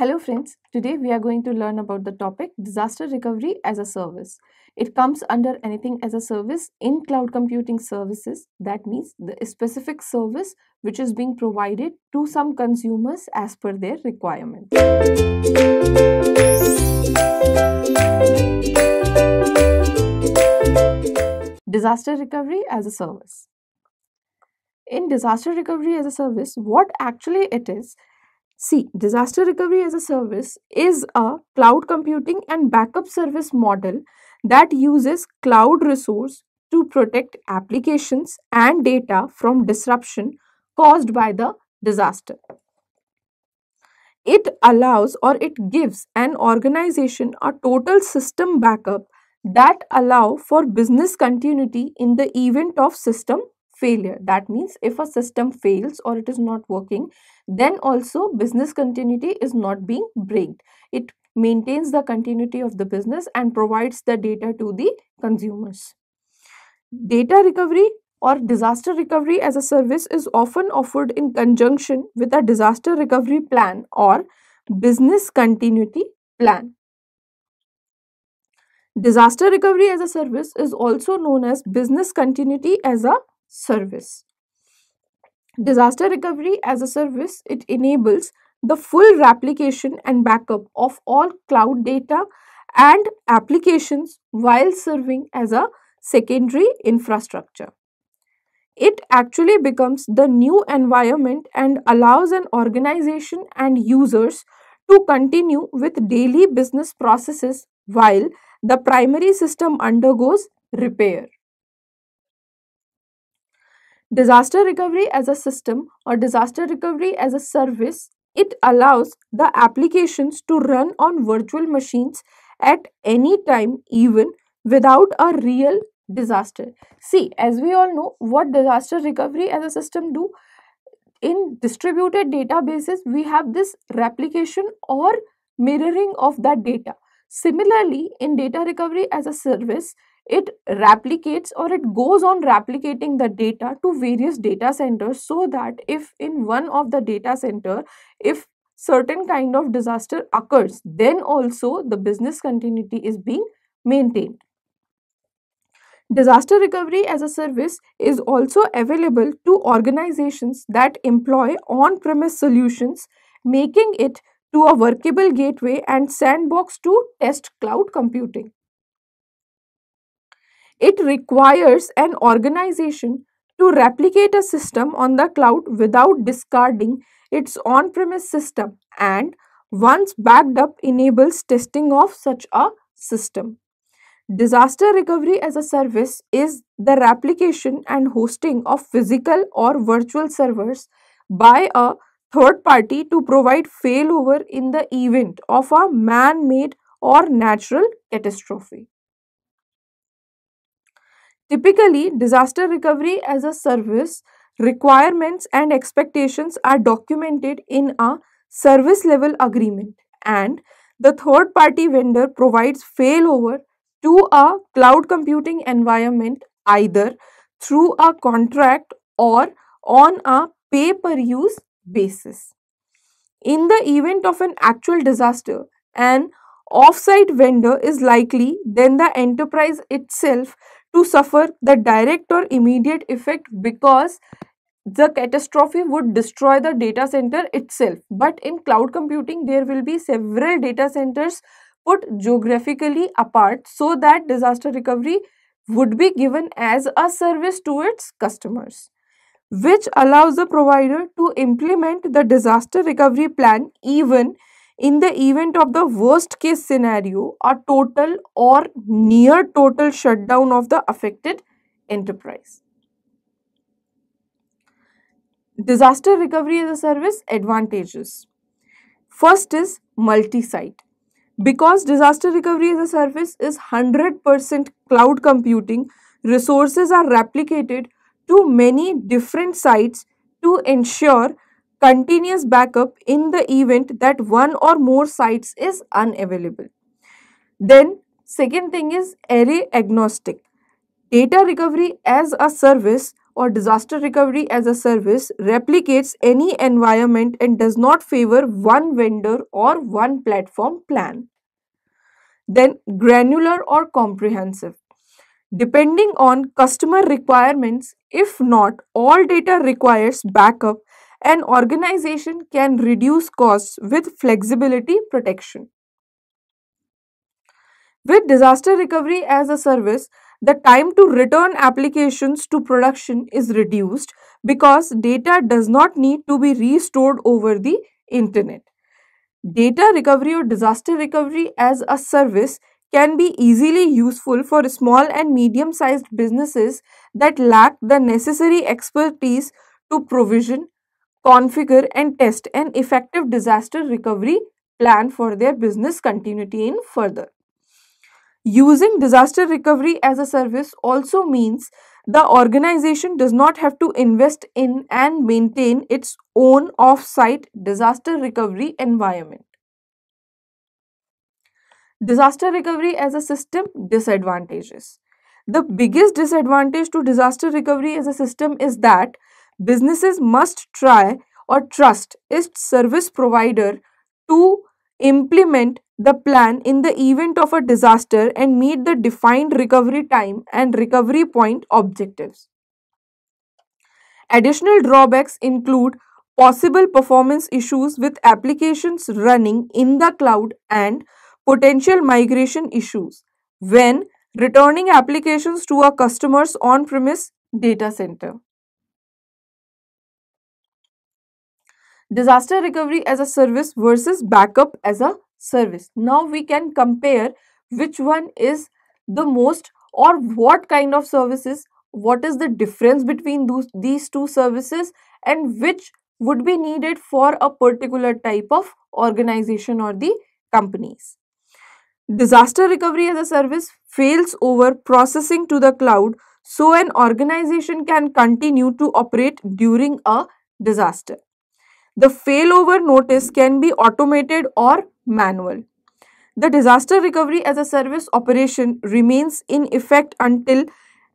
Hello friends, today we are going to learn about the topic disaster recovery as a service. It comes under anything as a service in cloud computing services. That means the specific service which is being provided to some consumers as per their requirement. Disaster recovery as a service in disaster recovery as a service what actually it is See, disaster recovery as a service is a cloud computing and backup service model that uses cloud resource to protect applications and data from disruption caused by the disaster. It allows or it gives an organization a total system backup that allow for business continuity in the event of system failure. That means if a system fails or it is not working, then also business continuity is not being braked. It maintains the continuity of the business and provides the data to the consumers. Data recovery or disaster recovery as a service is often offered in conjunction with a disaster recovery plan or business continuity plan. Disaster recovery as a service is also known as business continuity as a service. Disaster recovery as a service, it enables the full replication and backup of all cloud data and applications while serving as a secondary infrastructure. It actually becomes the new environment and allows an organization and users to continue with daily business processes while the primary system undergoes repair. Disaster recovery as a system or disaster recovery as a service, it allows the applications to run on virtual machines at any time even without a real disaster. See, as we all know, what disaster recovery as a system do? In distributed databases, we have this replication or mirroring of that data. Similarly, in data recovery as a service, it replicates or it goes on replicating the data to various data centers so that if in one of the data center if certain kind of disaster occurs then also the business continuity is being maintained disaster recovery as a service is also available to organizations that employ on-premise solutions making it to a workable gateway and sandbox to test cloud computing it requires an organization to replicate a system on the cloud without discarding its on premise system and once backed up enables testing of such a system. Disaster recovery as a service is the replication and hosting of physical or virtual servers by a third party to provide failover in the event of a man-made or natural catastrophe. Typically, disaster recovery as a service requirements and expectations are documented in a service level agreement and the third party vendor provides failover to a cloud computing environment either through a contract or on a pay per use basis. In the event of an actual disaster, an offsite vendor is likely then the enterprise itself to suffer the direct or immediate effect because the catastrophe would destroy the data center itself. But in cloud computing, there will be several data centers put geographically apart so that disaster recovery would be given as a service to its customers, which allows the provider to implement the disaster recovery plan even in the event of the worst case scenario, a total or near total shutdown of the affected enterprise. Disaster recovery as a service advantages. First is multi-site. Because disaster recovery as a service is 100% cloud computing, resources are replicated to many different sites to ensure continuous backup in the event that one or more sites is unavailable. Then second thing is array agnostic. Data recovery as a service or disaster recovery as a service replicates any environment and does not favor one vendor or one platform plan. Then granular or comprehensive. Depending on customer requirements, if not all data requires backup an organization can reduce costs with flexibility protection. With disaster recovery as a service, the time to return applications to production is reduced because data does not need to be restored over the internet. Data recovery or disaster recovery as a service can be easily useful for small and medium sized businesses that lack the necessary expertise to provision configure and test an effective disaster recovery plan for their business continuity in further. Using disaster recovery as a service also means the organization does not have to invest in and maintain its own off-site disaster recovery environment. Disaster recovery as a system disadvantages. The biggest disadvantage to disaster recovery as a system is that businesses must try or trust its service provider to implement the plan in the event of a disaster and meet the defined recovery time and recovery point objectives. Additional drawbacks include possible performance issues with applications running in the cloud and potential migration issues when returning applications to a customer's on-premise data center. disaster recovery as a service versus backup as a service. Now we can compare which one is the most or what kind of services, what is the difference between those, these two services and which would be needed for a particular type of organization or the companies. Disaster recovery as a service fails over processing to the cloud so an organization can continue to operate during a disaster. The failover notice can be automated or manual. The disaster recovery as a service operation remains in effect until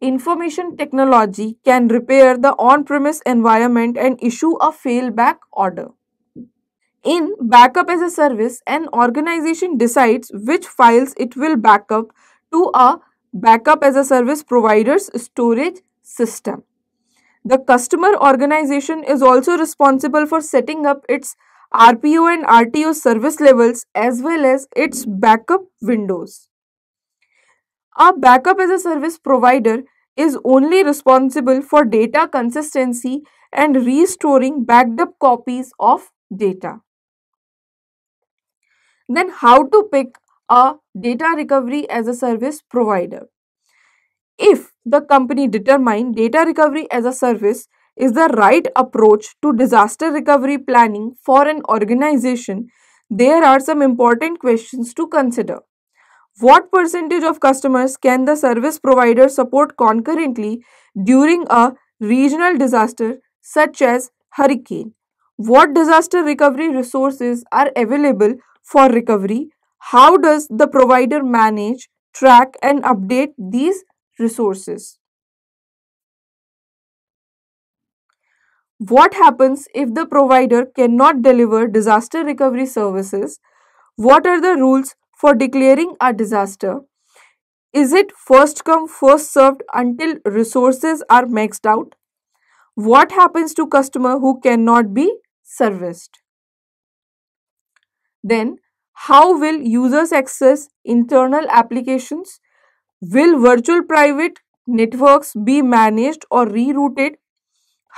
information technology can repair the on-premise environment and issue a failback order. In backup as a service, an organization decides which files it will back up to a backup as a service provider's storage system. The customer organization is also responsible for setting up its RPO and RTO service levels as well as its backup windows. A backup as a service provider is only responsible for data consistency and restoring backed up copies of data. Then how to pick a data recovery as a service provider if the company determine data recovery as a service is the right approach to disaster recovery planning for an organization, there are some important questions to consider. What percentage of customers can the service provider support concurrently during a regional disaster such as hurricane? What disaster recovery resources are available for recovery? How does the provider manage, track and update these resources. What happens if the provider cannot deliver disaster recovery services? What are the rules for declaring a disaster? Is it first come first served until resources are maxed out? What happens to customer who cannot be serviced? Then how will users access internal applications Will virtual private networks be managed or rerouted?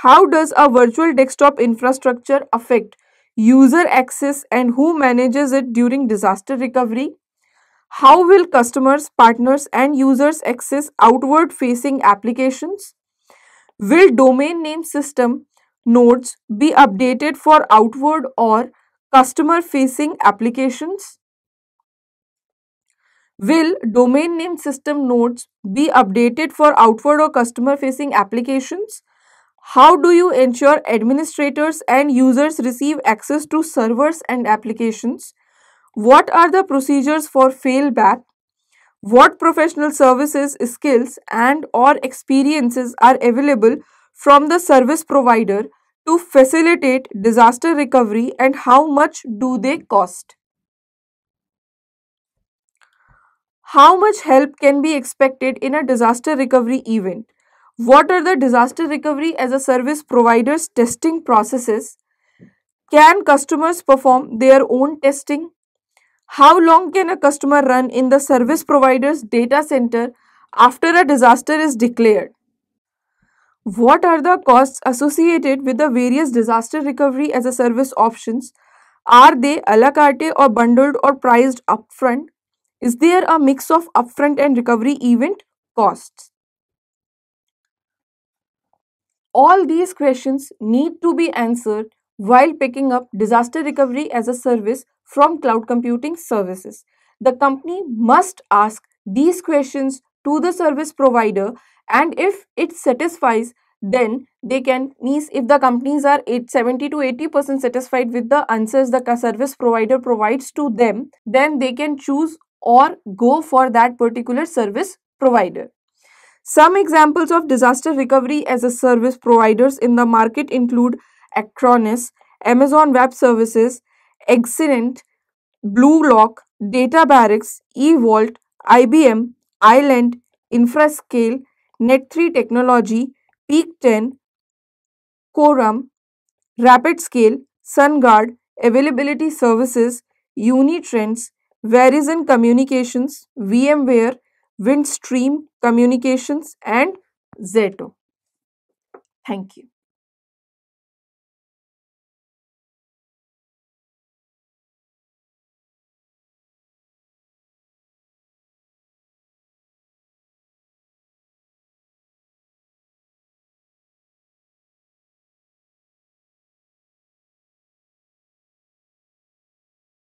How does a virtual desktop infrastructure affect user access and who manages it during disaster recovery? How will customers, partners and users access outward facing applications? Will domain name system nodes be updated for outward or customer facing applications? Will domain name system nodes be updated for outward or customer facing applications? How do you ensure administrators and users receive access to servers and applications? What are the procedures for failback? What professional services, skills and or experiences are available from the service provider to facilitate disaster recovery and how much do they cost? How much help can be expected in a disaster recovery event? What are the disaster recovery as a service provider's testing processes? Can customers perform their own testing? How long can a customer run in the service provider's data center after a disaster is declared? What are the costs associated with the various disaster recovery as a service options? Are they a la carte or bundled or priced upfront? Is there a mix of upfront and recovery event costs? All these questions need to be answered while picking up disaster recovery as a service from cloud computing services. The company must ask these questions to the service provider and if it satisfies then they can means if the companies are 70 to 80 percent satisfied with the answers the service provider provides to them then they can choose or go for that particular service provider. Some examples of disaster recovery as a service providers in the market include Acronis, Amazon Web Services, Exinent, Blue Lock, Data Barracks, eVault, IBM, Island, Infrascale, Net3 Technology, Peak 10, Quorum, Rapid Scale, SunGuard, Availability Services, Unitrends, varies in communications, VMware, Windstream communications and Zeto. Thank you.